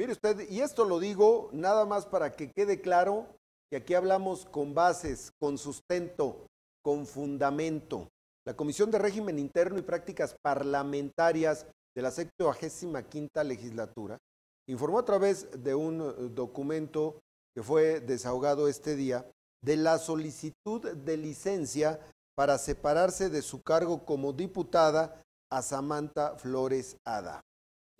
Mire usted, y esto lo digo nada más para que quede claro que aquí hablamos con bases, con sustento, con fundamento. La Comisión de Régimen Interno y Prácticas Parlamentarias de la 75 legislatura informó a través de un eh, documento que fue desahogado este día de la solicitud de licencia para separarse de su cargo como diputada a Samantha Flores Ada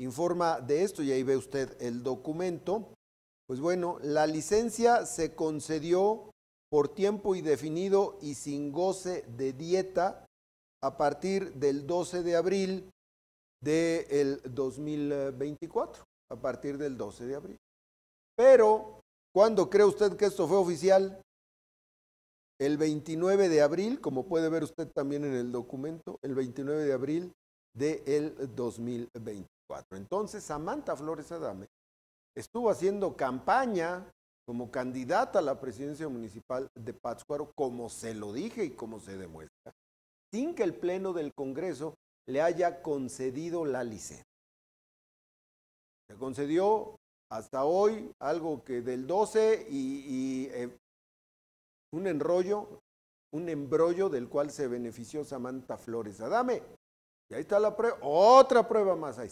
informa de esto y ahí ve usted el documento. Pues bueno, la licencia se concedió por tiempo y definido y sin goce de dieta a partir del 12 de abril del 2024, a partir del 12 de abril. Pero, ¿cuándo cree usted que esto fue oficial? El 29 de abril, como puede ver usted también en el documento, el 29 de abril del 2020. Entonces, Samantha Flores Adame estuvo haciendo campaña como candidata a la presidencia municipal de Pátzcuaro, como se lo dije y como se demuestra, sin que el Pleno del Congreso le haya concedido la licencia. Se concedió hasta hoy algo que del 12 y, eh, un enrollo, un embrollo del cual se benefició Samantha Flores Adame. Y ahí está la prueba, otra prueba más, ahí